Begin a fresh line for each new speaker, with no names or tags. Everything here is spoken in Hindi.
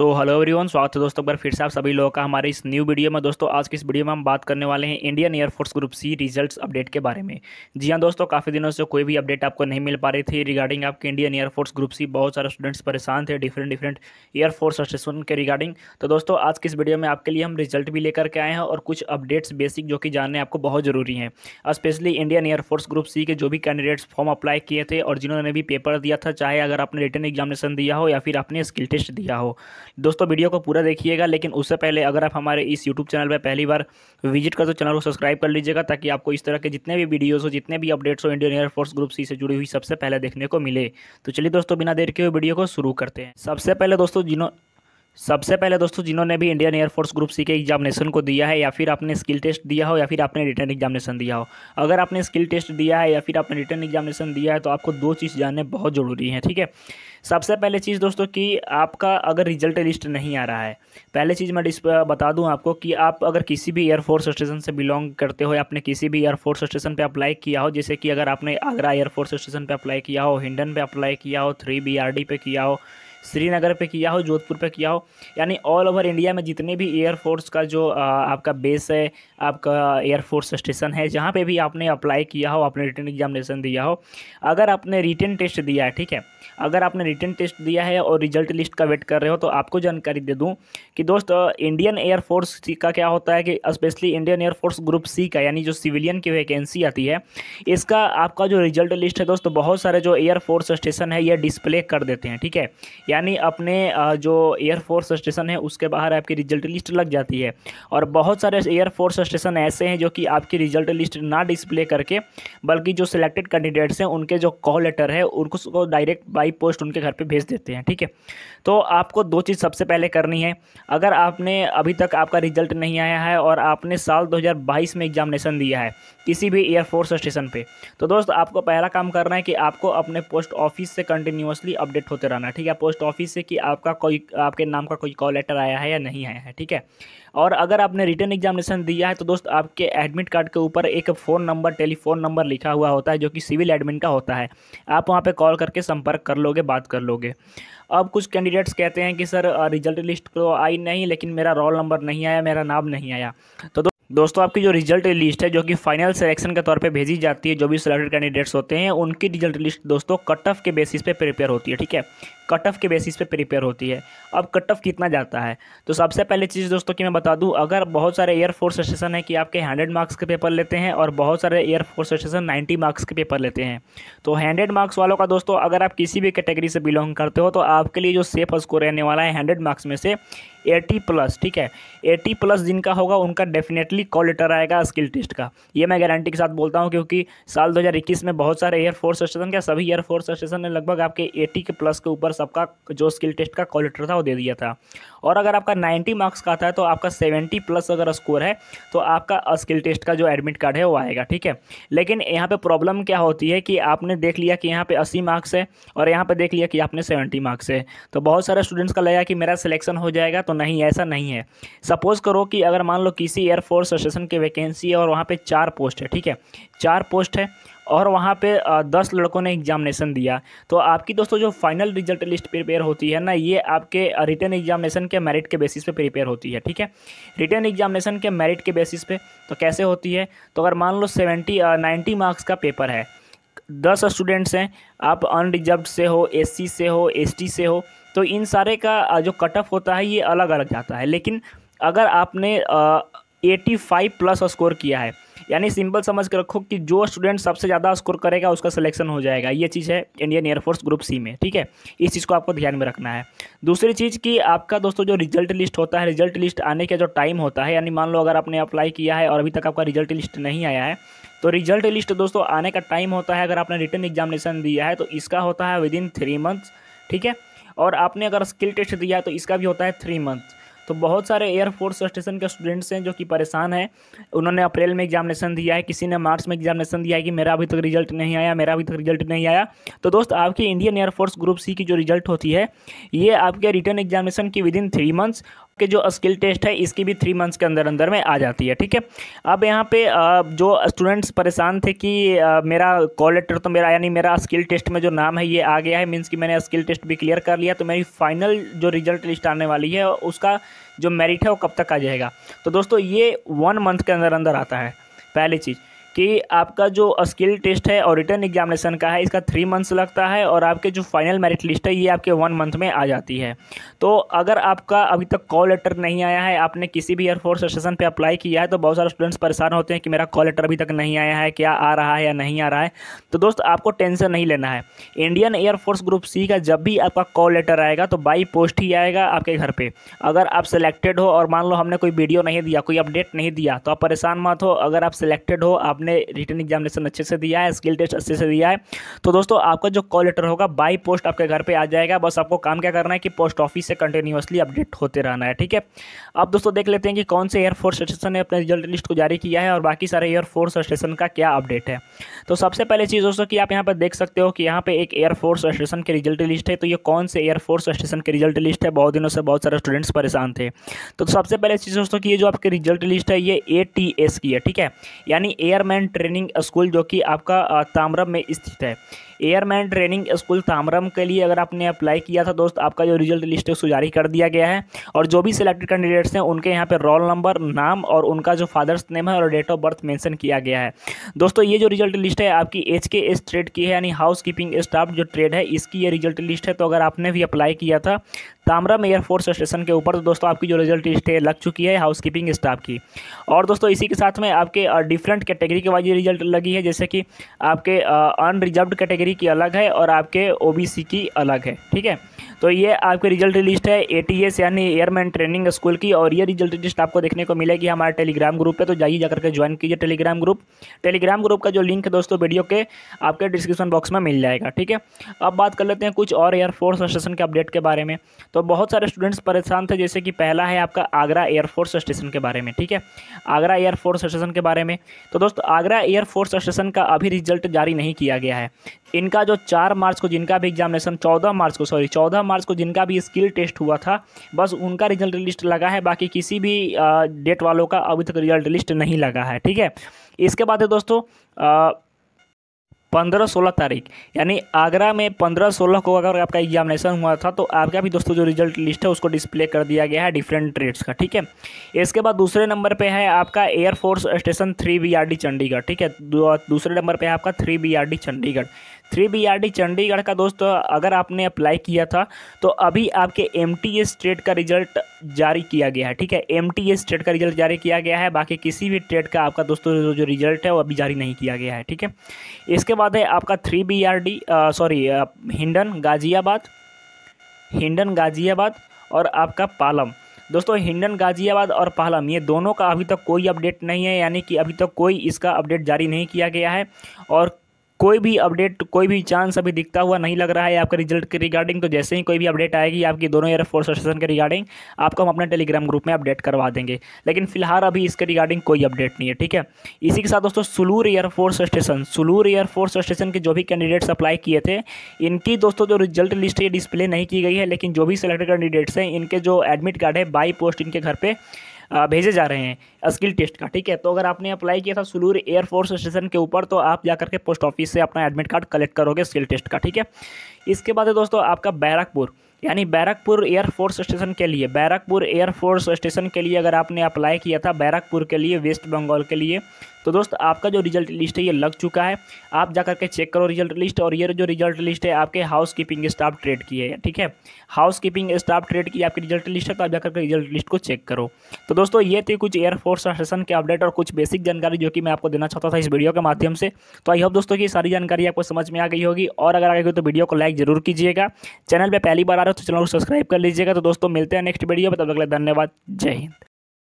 सो हेलो एवरीवन स्वागत है दोस्तों एक बार फिर से आप सभी लोगों का हमारे इस न्यू वीडियो में दोस्तों आज की इस वीडियो में हम बात करने वाले हैं Indian air force group C results update के बारे में जी हाँ दोस्तों काफ़ी दिनों से कोई भी अपडेट आपको नहीं मिल पा रही थी रिगार्डिंग आपके इंडियन एयरफोर्स ग्रुप सी बहुत सारे स्टूडेंट्स परेशान थे डिफरेंट डिफरेंट एयरफोर्स स्टेशन के रिगार्डिंग तो दोस्तों आज की इस वीडियो में आपके लिए हम रिजल्ट भी लेकर के आए हैं और कुछ अपडेट्स बेसिक जो कि जानने आपको बहुत ज़रूरी हैं specially Indian air force group C के जो भी कैंडिडेट्स फॉर्म अप्लाई किए थे और जिन्होंने भी पेपर दिया था चाहे अगर आपने रिटर्न एग्जामिनेशन दिया हो या फिर आपने स्किल टेस्ट दिया हो दोस्तों वीडियो को पूरा देखिएगा लेकिन उससे पहले अगर आप हमारे इस यूट्यूब चैनल पर पहली बार विजिट कर तो चैनल को सब्सक्राइब कर लीजिएगा ताकि आपको इस तरह के जितने भी वीडियोज़ हो जितने भी अपडेट्स हो इंडियन एयरफोर्स ग्रुप सी से जुड़ी हुई सबसे पहले देखने को मिले तो चलिए दोस्तों बिना देर के वीडियो को शुरू करते हैं सबसे पहले दोस्तों जिन्हों सबसे पहले दोस्तों जिन्होंने भी इंडियन एयरफोर्स ग्रुप सी के एग्जामिनेशन को दिया है या फिर आपने स्किल टेस्ट दिया हो या फिर आपने रिटर्न एग्जामिनेशन दिया हो अगर आपने स्किल टेस्ट दिया है या फिर आपने रिटर्न एग्जामिनेशन दिया है तो आपको दो चीज़ जानने बहुत ज़रूरी है ठीक है सबसे पहले चीज़ दोस्तों कि आपका अगर रिजल्ट लिस्ट नहीं आ रहा है पहले चीज़ मैं बता दूँ आपको कि आप अगर किसी भी एयरफोर्स स्टेशन से बिलोंग करते हो या आपने किसी भी एयरफोर्स स्टेशन पर अप्लाई किया हो जैसे कि अगर आपने आगरा एयरफोर्स स्टेशन पर अप्लाई किया हो हिंडन पर अप्लाई किया हो थ्री बी आर डी पे किया हो श्रीनगर पे किया हो जोधपुर पे किया हो यानी ऑल ओवर इंडिया में जितने भी एयरफोर्स का जो आपका बेस है आपका एयरफोर्स स्टेशन है जहाँ पे भी आपने अप्लाई किया हो आपने रिटर्न एग्जामिनेशन दिया हो अगर आपने रिटर्न टेस्ट दिया है ठीक है अगर आपने रिटर्न टेस्ट दिया है और रिजल्ट लिस्ट का वेट कर रहे हो तो आपको जानकारी दे दूँ कि दोस्त इंडियन एयरफोर्स का क्या होता है कि specially Indian air force group C का यानी जो सिविलियन की वैकेंसी आती है इसका आपका जो रिजल्ट लिस्ट है दोस्तों बहुत सारे जो एयरफोर्स स्टेशन है ये डिस्प्ले कर देते हैं ठीक है यानी अपने जो एयरफोर्स स्टेशन है उसके बाहर आपकी रिजल्ट लिस्ट लग जाती है और बहुत सारे एयरफोर्स स्टेशन ऐसे हैं जो कि आपकी रिजल्ट लिस्ट ना डिस्प्ले करके बल्कि जो सिलेक्टेड कैंडिडेट्स हैं उनके जो कॉल लेटर है उनको डायरेक्ट बाई पोस्ट उनके घर पर भेज देते हैं ठीक है तो आपको दो चीज़ सबसे पहले करनी है अगर आपने अभी तक आपका रिजल्ट नहीं आया है और आपने साल 2022 में एग्जामिनेशन दिया है किसी भी एयरफोर्स स्टेशन पे तो दोस्त आपको पहला काम करना है कि आपको अपने पोस्ट ऑफिस से कंटिन्यूसली अपडेट होते रहना ठीक है पोस्ट पोस्ट तो ऑफिस से कि आपका कोई आपके नाम का कोई कॉल लेटर आया है या नहीं आया है ठीक है और अगर आपने रिटर्न एग्जामिनेशन दिया है तो दोस्त आपके एडमिट कार्ड के ऊपर एक फ़ोन नंबर टेलीफोन नंबर लिखा हुआ होता है जो कि सिविल एडमिन का होता है आप वहाँ पर कॉल करके संपर्क कर लोगे बात कर लोगे अब कुछ कैंडिडेट्स कहते हैं कि सर रिजल्ट लिस्ट तो आई नहीं लेकिन मेरा रोल नंबर नहीं आया मेरा नाम नहीं आया तो दोस्तों आपकी जो रिजल्ट लिस्ट है जो कि फाइनल सिलेक्शन के तौर पे भेजी जाती है जो भी सिलेक्टेड कैंडिडेट्स होते हैं उनकी रिजल्ट लिस्ट दोस्तों कट ऑफ के बेसिस पे प्रिपेयर होती है ठीक है कट ऑफ के बेसिस पे प्रिपेयर होती है अब कट ऑफ कितना जाता है तो सबसे पहले चीज़ दोस्तों की मैं बता दूँ अगर बहुत सारे एयरफोर्स स्टेशन है कि आपके हंड्रेड मार्क्स के पेपर लेते हैं और बहुत सारे एयरफोर्स स्टेशन नाइन्टी मार्क्स के पेपर लेते हैं तो हंड्रेड मार्क्स वालों का दोस्तों अगर आप किसी भी कैटेगरी से बिलोंग करते हो तो आपके लिए जो सेफ स्कोर रहने वाला है हंड्रेड मार्क्स में से एटी प्लस ठीक है एटी प्लस जिनका होगा उनका डेफिनेटली कॉल लेटर आएगा स्किल टेस्ट का ये मैं गारंटी के साथ बोलता हूँ क्योंकि साल 2021 में बहुत सारे एयरफोर्स स्टेशन क्या सभी एयरफोर्स स्टेशन ने लगभग आपके एटी के प्लस के ऊपर सबका जो स्किल टेस्ट का कॉल लेटर था वो दे दिया था और अगर आपका नाइन्टी मार्क्स का था तो आपका सेवेंटी प्लस अगर स्कोर है तो आपका स्किल टेस्ट का जो एडमिट कार्ड है वो आएगा ठीक है लेकिन यहाँ पर प्रॉब्लम क्या होती है कि आपने देख लिया कि यहाँ पर अस्सी मार्क्स है और यहाँ पर देख लिया कि आपने सेवेंटी मार्क्स है तो बहुत सारे स्टूडेंट्स का लगा कि मेरा सिलेक्शन हो जाएगा तो तो नहीं ऐसा नहीं है सपोज़ करो कि अगर मान लो किसी एयरफोर्स स्टेशन की वैकेंसी है और वहाँ पे चार पोस्ट है ठीक है चार पोस्ट है और वहाँ पे दस लड़कों ने एग्जामिनेशन दिया तो आपकी दोस्तों जो फाइनल रिजल्ट लिस्ट प्रिपेयर होती है ना ये आपके रिटर्न एग्जामिनेशन के मेरिट के बेसिस पे प्रिपेयर होती है ठीक है रिटर्न एग्जामिनेशन के मेरिट के बेसिस पे तो कैसे होती है तो अगर मान लो सेवेंटी नाइन्टी मार्क्स का पेपर है दस स्टूडेंट्स हैं आप अनरिजर्व से हो एससी से हो एसटी से हो तो इन सारे का जो कट ऑफ होता है ये अलग अलग जाता है लेकिन अगर आपने एटी फाइव प्लस स्कोर किया है यानी सिंपल समझ के रखो कि जो स्टूडेंट सबसे ज़्यादा स्कोर करेगा उसका सिलेक्शन हो जाएगा ये चीज़ है इंडियन एयरफोर्स ग्रुप सी में ठीक है इस चीज़ को आपको ध्यान में रखना है दूसरी चीज़ कि आपका दोस्तों जो रिजल्ट लिस्ट होता है रिजल्ट लिस्ट आने का जो टाइम होता है यानी मान लो अगर आपने अप्लाई किया है और अभी तक आपका रिजल्ट लिस्ट नहीं आया है तो रिजल्ट लिस्ट दोस्तों आने का टाइम होता है अगर आपने रिटर्न एग्जामिनेशन दिया है तो इसका होता है विद इन थ्री मंथ्स ठीक है और आपने अगर स्किल टेस्ट दिया तो इसका भी होता है थ्री मंथ्स तो बहुत सारे एयरफोर्स स्टेशन के स्टूडेंट्स हैं जो कि परेशान हैं उन्होंने अप्रैल में एग्जामिनेशन दिया है किसी ने मार्च में एग्जामिनेशन दिया है कि मेरा अभी तक रिजल्ट नहीं आया मेरा अभी तक रिजल्ट नहीं आया तो दोस्त आपकी इंडियन एयरफोर्स ग्रुप सी की जो रिजल्ट होती है ये आपके रिटर्न एग्जामिनेशन की विद इन थ्री मंथ्स आपके जो स्किल टेस्ट है इसकी भी थ्री मंथ्स के अंदर अंदर में आ जाती है ठीक है अब यहाँ पे जो स्टूडेंट्स परेशान थे कि मेरा कॉल लेटर तो मेरा यानी मेरा स्किल टेस्ट में जो नाम है ये आ गया है मीन्स कि मैंने स्किल टेस्ट भी क्लियर कर लिया तो मेरी फाइनल जो रिजल्ट लिस्ट आने वाली है उसका जो मेरिट है वो कब तक आ जाएगा तो दोस्तों ये वन मंथ के अंदर अंदर आता है पहली चीज़ कि आपका जो स्किल टेस्ट है और रिटर्न एग्जामिनेशन का है इसका थ्री मंथ्स लगता है और आपके जो फाइनल मेरिट लिस्ट है ये आपके वन मंथ में आ जाती है तो अगर आपका अभी तक कॉल लेटर नहीं आया है आपने किसी भी एयरफोर्स स्टेशन पर अप्लाई किया है तो बहुत सारे स्टूडेंट्स परेशान होते हैं कि मेरा कॉल लेटर अभी तक नहीं आया है क्या आ रहा है या नहीं आ रहा है तो दोस्त आपको टेंशन नहीं लेना है इंडियन एयरफोर्स ग्रुप सी का जब भी आपका कॉल लेटर आएगा तो बाई पोस्ट ही आएगा आपके घर पर अगर आप सिलेक्टेड हो और मान लो हमने कोई वीडियो नहीं दिया कोई अपडेट नहीं दिया तो आप परेशान मत हो अगर आप सिलेक्टेड हो आप आपने रिटर्न एग्जामिनेशन अच्छे से दिया है स्किल टेस्ट अच्छे से दिया है तो दोस्तों आपका जो कॉल लेटर होगा बाई पोस्ट आपके घर पर आ जाएगा बस आपको काम क्या करना है कि पोस्ट ऑफिस से कंटिन्यूसली अपडेट होते रहना है ठीक है अब दोस्तों देख लेते हैं कि कौन से एयरफोर्स स्टेशन ने अपने रिजल्ट लिस्ट को जारी किया है और बाकी सारे एयरफोर्स स्टेशन का क्या अपडेट है तो सबसे पहले चीज़ दोस्तों की आप यहाँ पर देख सकते हो कि यहाँ पे एक एयरफोर्स स्टेशन के रिजल्ट लिस्ट है तो ये कौन से एयरफोर्स स्टेशन के रिजल्ट लिस्ट है बहुत दिनों से बहुत सारे स्टूडेंट्स परेशान थे तो सबसे पहले चीज़ दोस्तों की ये जो आपके रिजल्ट लिस्ट है ये ए की है ठीक है यानी एयर मैन ट्रेनिंग स्कूल जो कि आपका तामरम में स्थित है एयरमैन ट्रेनिंग स्कूल तामरम के लिए अगर आपने अप्लाई किया था दोस्त आपका जो रिजल्ट लिस्ट है उसको जारी कर दिया गया है और जो भी सिलेक्टेड कैंडिडेट्स हैं उनके यहाँ पर रोल नंबर नाम और उनका जो फादर्स नेम है और डेट ऑफ बर्थ मैंशन किया गया है दोस्तों ये जो रिजल्ट लिस्ट है आपकी एच के एस ट्रेड की है यानी हाउस कीपिंग स्टाफ जो ट्रेड है इसकी ये रिजल्ट लिस्ट है तो अगर आपने भी अप्लाई किया था तामरम एयरफोर्स स्टेशन के ऊपर तो दोस्तों आपकी जो रिजल्ट लिस्ट है लग चुकी है हाउस कीपिंग स्टाफ की और दोस्तों इसी के साथ में आपके डिफरेंट कैटेगरी के वाइज रिजल्ट लगी है जैसे कि आपके अनरिजर्व कैटेगरी कैटेगरी की अलग है और आपके ओबीसी की अलग है ठीक है तो ये आपके रिजल्ट लिस्ट है एटीएस यानी एयरमैन ट्रेनिंग स्कूल की और ये रिजल्ट लिस्ट आपको देखने को मिलेगी हमारे टेलीग्राम ग्रुप पे तो जाइए जाकर के ज्वाइन कीजिए टेलीग्राम ग्रुप टेलीग्राम ग्रुप का जो लिंक है दोस्तों वीडियो के आपके डिस्क्रिप्शन बॉक्स में मिल जाएगा ठीक है अब बात कर लेते हैं कुछ और एयरफोर्स स्टेशन के अपडेट के बारे में तो बहुत सारे स्टूडेंट्स परेशान थे जैसे कि पहला है आपका आगरा एयरफोर्स स्टेशन के बारे में ठीक है आगरा एयरफोर्स स्टेशन के बारे में तो दोस्तों आगरा एयरफोर्स स्टेशन का अभी रिजल्ट जारी नहीं किया गया है इनका जो चार मार्च को जिनका भी एग्जामिनेशन चौदह मार्च को सॉरी चौदह मार्च को जिनका भी स्किल टेस्ट हुआ था बस उनका रिजल्ट लिस्ट लगा है बाकी किसी भी डेट वालों का अभी तक रिजल्ट लिस्ट नहीं लगा है ठीक है इसके बाद है दोस्तों पंद्रह सोलह तारीख यानी आगरा में पंद्रह सोलह को अगर आपका एग्जामिनेशन हुआ था तो आपका भी दोस्तों जो रिजल्ट लिस्ट है उसको डिस्प्ले कर दिया गया है डिफरेंट ट्रेड्स का ठीक है इसके बाद दूसरे नंबर पे है आपका air force station three B R D Chandigarh ठीक है दूसरे नंबर पे है आपका three B R D Chandigarh three B R D Chandigarh का दोस्तों अगर आपने अप्लाई किया था तो अभी आपके एम टी एस ट्रेड का रिजल्ट जारी किया गया है ठीक है एम टी एस ट्रेड का रिजल्ट जारी किया गया है बाकी किसी भी ट्रेड का आपका दोस्तों जो, जो रिजल्ट है वो अभी जारी नहीं किया गया है ठीक है इसके बाद है आपका three B R D sorry Hindon Ghaziabad Hindon Ghaziabad और आपका पालम दोस्तों हिंडन गाजियाबाद और पालम ये दोनों का अभी तक कोई अपडेट नहीं है यानी कि अभी तक कोई इसका अपडेट जारी नहीं किया गया है और कोई भी अपडेट कोई भी चांस अभी दिखता हुआ नहीं लग रहा है आपके रिजल्ट के रिगार्डिंग तो जैसे ही कोई भी अपडेट आएगी आपकी दोनों एयर फोर्स एसोसिएशन के रिगार्डिंग आपको हम अपने टेलीग्राम ग्रुप में अपडेट करवा देंगे लेकिन फिलहाल अभी इसके रिगार्डिंग कोई अपडेट नहीं है ठीक है इसी के साथ दोस्तों Sulur air force station Sulur air force station के जो भी कैंडिडेट्स अप्लाई किए थे इनकी दोस्तों जो रिजल्ट लिस्ट ये डिस्प्ले नहीं की गई है लेकिन जो भी सिलेक्टेड कैंडिडेट्स हैं इनके जो एडमिट कार्ड है बाई पोस्ट इनके घर पर भेजे जा रहे हैं स्किल टेस्ट का ठीक है तो अगर आपने अप्लाई किया था सुलूर एयरफोर्स स्टेशन के ऊपर तो आप जा करके पोस्ट ऑफिस से अपना एडमिट कार्ड कलेक्ट करोगे स्किल टेस्ट का ठीक है इसके बाद है दोस्तों आपका बैरकपुर यानी बैरकपुर एयरफोर्स स्टेशन के लिए बैरकपुर एयरफोर्स स्टेशन के लिए अगर आपने अप्लाई किया था बैरकपुर के लिए वेस्ट बंगाल के लिए तो दोस्त आपका जो रिजल्ट लिस्ट है ये लग चुका है आप जा करके चेक करो रिजल्ट लिस्ट और ये जो रिजल्ट लिस्ट है आपके हाउस कीपिंग स्टाफ ट्रेड की है ठीक है हाउस कीपिंग स्टाफ ट्रेड की आपकी रिजल्ट लिस्ट है तो आप जाकर के रिजल्ट लिस्ट को चेक करो तो दोस्तों ये थे कुछ एयरफोर्स स्टेशन के अपडेट और कुछ बेसिक जानकारी जो कि मैं आपको देना चाहता था इस वीडियो के माध्यम से तो आई होप दोस्तों की सारी जानकारी आपको समझ में आ गई होगी और अगर आगे तो वीडियो को लाइक जरूर कीजिएगा चैनल पर पहली बार आ रहे हो तो चैनल को सब्सक्राइब कर लीजिएगा तो दोस्तों मिलते हैं नेक्स्ट वीडियो में तब तक धन्यवाद जय हिंद